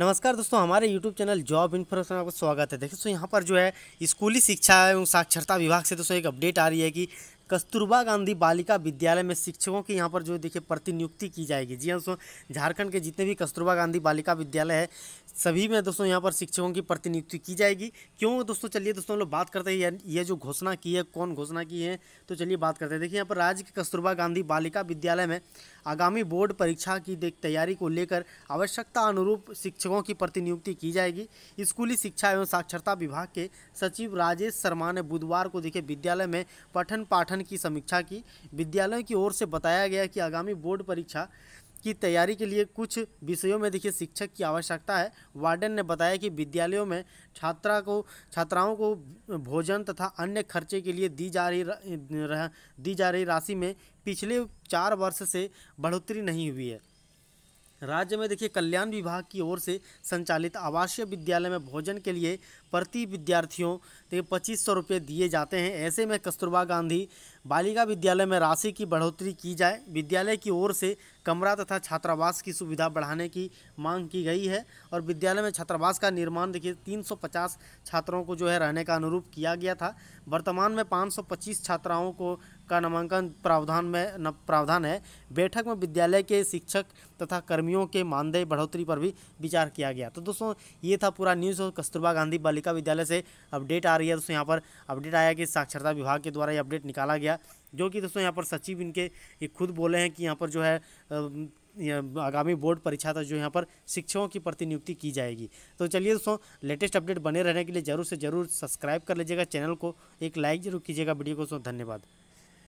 नमस्कार दोस्तों हमारे YouTube चैनल जॉब इन्फॉर्मेशन आपका स्वागत है देखिए दोस्तों यहाँ पर जो है स्कूली शिक्षा एवं साक्षरता विभाग से दोस्तों एक अपडेट आ रही है कि कस्तूरबा गांधी बालिका विद्यालय में शिक्षकों की यहाँ पर जो देखिए प्रतिनियुक्ति की जाएगी जी हाँ दोस्तों झारखंड के जितने भी कस्तूरबा गांधी बालिका विद्यालय है सभी में दोस्तों यहाँ पर शिक्षकों की प्रतिनियुक्ति की जाएगी क्यों दोस्तों चलिए दोस्तों लोग बात करते हैं ये जो घोषणा की है कौन घोषणा की है तो चलिए बात करते हैं देखिए यहाँ पर राज्य के कस्तूरबा गांधी बालिका विद्यालय में आगामी बोर्ड परीक्षा की तैयारी को लेकर आवश्यकता अनुरूप शिक्षकों की प्रतिनियुक्ति की जाएगी स्कूली शिक्षा एवं साक्षरता विभाग के सचिव राजेश शर्मा ने बुधवार को देखे विद्यालय में पठन पाठन की समीक्षा की विद्यालय की ओर से बताया गया कि आगामी बोर्ड परीक्षा की तैयारी के लिए कुछ विषयों में देखिए शिक्षक की आवश्यकता है वार्डन ने बताया कि विद्यालयों में छात्रा को छात्राओं को भोजन तथा अन्य खर्चे के लिए दी जा रही रह, दी जा रही राशि में पिछले चार वर्ष से बढ़ोतरी नहीं हुई है राज्य में देखिए कल्याण विभाग की ओर से संचालित आवासीय विद्यालय में भोजन के लिए प्रति विद्यार्थियों देखिए पच्चीस सौ रुपये दिए जाते हैं ऐसे में कस्तूरबा गांधी बालिका विद्यालय में राशि की बढ़ोतरी की जाए विद्यालय की ओर से कमरा तथा छात्रावास की सुविधा बढ़ाने की मांग की गई है और विद्यालय में छात्रावास का निर्माण देखिए तीन छात्रों को जो है रहने का अनुरूप किया गया था वर्तमान में पाँच छात्राओं को का नामांकन प्रावधान में प्रावधान है बैठक में विद्यालय के शिक्षक तथा कर्मियों के मानदेय बढ़ोतरी पर भी विचार किया गया तो दोस्तों ये था पूरा न्यूज़ और कस्तूरबा गांधी बालिका विद्यालय से अपडेट आ रही है दोस्तों यहाँ पर अपडेट आया कि साक्षरता विभाग के द्वारा ये अपडेट निकाला गया जो कि दोस्तों यहाँ पर सचिव इनके ये खुद बोले हैं कि यहाँ पर जो है आगामी बोर्ड परीक्षा था जो यहाँ पर शिक्षकों की प्रतिनियुक्ति की जाएगी तो चलिए दोस्तों लेटेस्ट अपडेट बने रहने के लिए जरूर से जरूर सब्सक्राइब कर लीजिएगा चैनल को एक लाइक जरूर कीजिएगा वीडियो को दोस्तों धन्यवाद